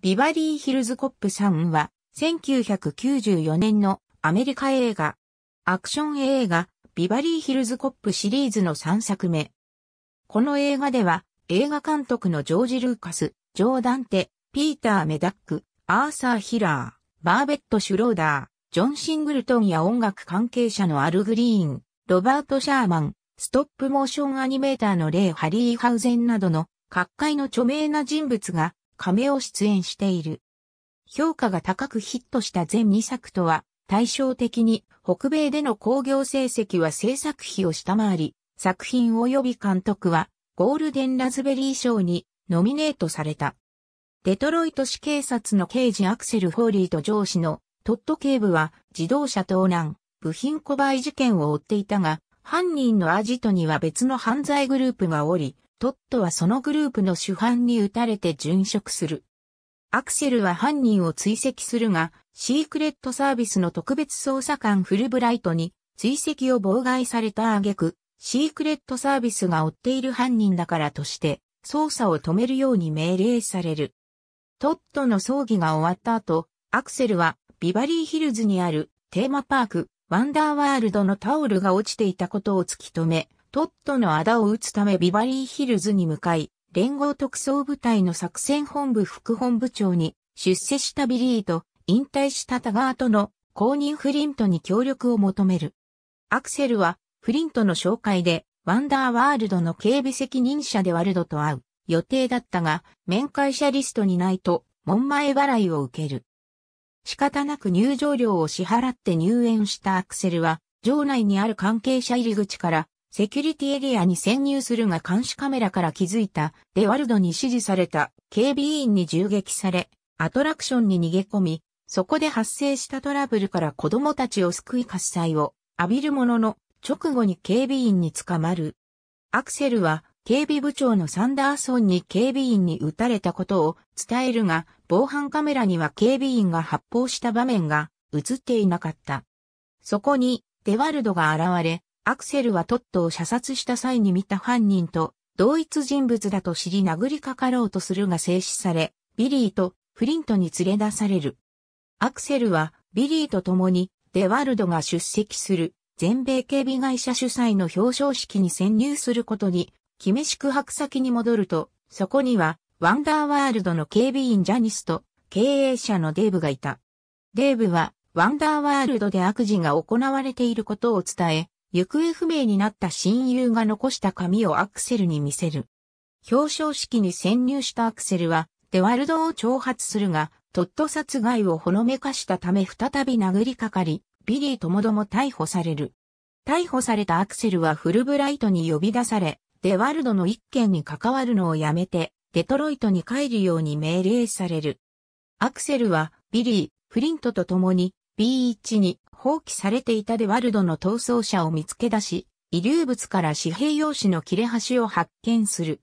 ビバリーヒルズコップ3は、1994年のアメリカ映画、アクション映画、ビバリーヒルズコップシリーズの3作目。この映画では、映画監督のジョージ・ルーカス、ジョー・ダンテ、ピーター・メダック、アーサー・ヒラー、バーベット・シュローダー、ジョン・シングルトンや音楽関係者のアル・グリーン、ロバート・シャーマン、ストップモーションアニメーターのレイ・ハリーハウゼンなどの各界の著名な人物が亀を出演している。評価が高くヒットした全2作とは、対照的に北米での興行成績は制作費を下回り、作品及び監督はゴールデンラズベリー賞にノミネートされた。デトロイト市警察の刑事アクセル・ホーリーと上司のトット警部は自動車盗難、部品小売事件を追っていたが、犯人のアジトには別の犯罪グループがおり、トットはそのグループの主犯に撃たれて殉職する。アクセルは犯人を追跡するが、シークレットサービスの特別捜査官フルブライトに追跡を妨害された挙句、シークレットサービスが追っている犯人だからとして、捜査を止めるように命令される。トットの葬儀が終わった後、アクセルはビバリーヒルズにあるテーマパーク、ワンダーワールドのタオルが落ちていたことを突き止め、トットの仇を討つためビバリーヒルズに向かい、連合特捜部隊の作戦本部副本部長に出世したビリーと引退したタガーとの公認フリントに協力を求める。アクセルはフリントの紹介でワンダーワールドの警備責任者でワルドと会う予定だったが面会者リストにないと門前払いを受ける。仕方なく入場料を支払って入園したアクセルは場内にある関係者入り口からセキュリティエリアに潜入するが監視カメラから気づいたデワルドに指示された警備員に銃撃され、アトラクションに逃げ込み、そこで発生したトラブルから子供たちを救い喝采を浴びるものの、直後に警備員に捕まる。アクセルは警備部長のサンダーソンに警備員に撃たれたことを伝えるが、防犯カメラには警備員が発砲した場面が映っていなかった。そこにデワルドが現れ、アクセルはトットを射殺した際に見た犯人と同一人物だと知り殴りかかろうとするが制止され、ビリーとフリントに連れ出される。アクセルはビリーと共にデワルドが出席する全米警備会社主催の表彰式に潜入することに、決め宿泊先に戻ると、そこにはワンダーワールドの警備員ジャニスと経営者のデーブがいた。デーブはワンダーワールドで悪事が行われていることを伝え、行方不明になった親友が残した紙をアクセルに見せる。表彰式に潜入したアクセルは、デワルドを挑発するが、トッド殺害をほのめかしたため再び殴りかかり、ビリーともども逮捕される。逮捕されたアクセルはフルブライトに呼び出され、デワルドの一件に関わるのをやめて、デトロイトに帰るように命令される。アクセルは、ビリー、フリントと共に、B1 に放棄されていたデワルドの逃走者を見つけ出し、遺留物から紙幣用紙の切れ端を発見する。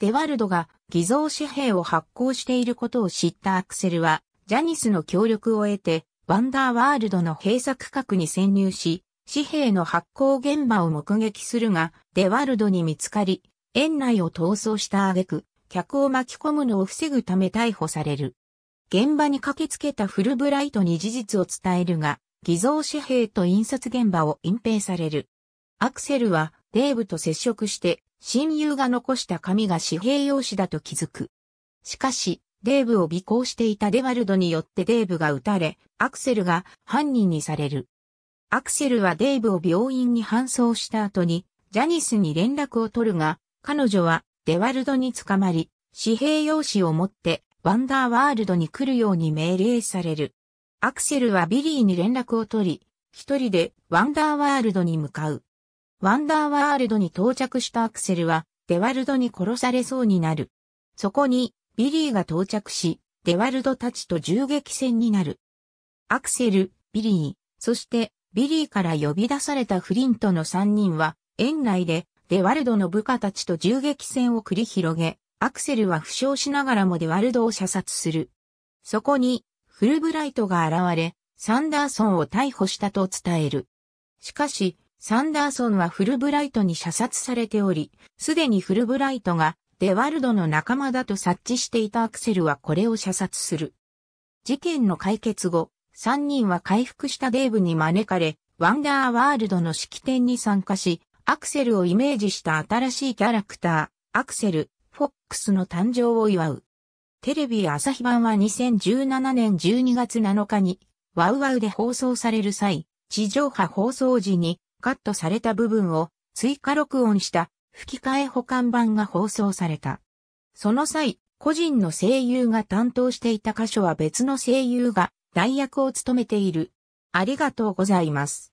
デワルドが偽造紙幣を発行していることを知ったアクセルは、ジャニスの協力を得て、ワンダーワールドの閉鎖区画に潜入し、紙幣の発行現場を目撃するが、デワルドに見つかり、園内を逃走した挙句、客を巻き込むのを防ぐため逮捕される。現場に駆けつけたフルブライトに事実を伝えるが、偽造紙幣と印刷現場を隠蔽される。アクセルはデーブと接触して親友が残した紙が紙幣用紙だと気づく。しかし、デーブを尾行していたデワルドによってデーブが撃たれ、アクセルが犯人にされる。アクセルはデーブを病院に搬送した後に、ジャニスに連絡を取るが、彼女はデワルドに捕まり、紙幣用紙を持ってワンダーワールドに来るように命令される。アクセルはビリーに連絡を取り、一人でワンダーワールドに向かう。ワンダーワールドに到着したアクセルは、デワルドに殺されそうになる。そこに、ビリーが到着し、デワルドたちと銃撃戦になる。アクセル、ビリー、そしてビリーから呼び出されたフリントの3人は、園内でデワルドの部下たちと銃撃戦を繰り広げ、アクセルは負傷しながらもデワルドを射殺する。そこにフルブライトが現れ、サンダーソンを逮捕したと伝える。しかし、サンダーソンはフルブライトに射殺されており、すでにフルブライトがデワルドの仲間だと察知していたアクセルはこれを射殺する。事件の解決後、3人は回復したデーブに招かれ、ワンダーワールドの式典に参加し、アクセルをイメージした新しいキャラクター、アクセル、フォックスの誕生を祝う。テレビ朝日版は2017年12月7日に、ワウワウで放送される際、地上波放送時にカットされた部分を追加録音した吹き替え保管版が放送された。その際、個人の声優が担当していた箇所は別の声優が代役を務めている。ありがとうございます。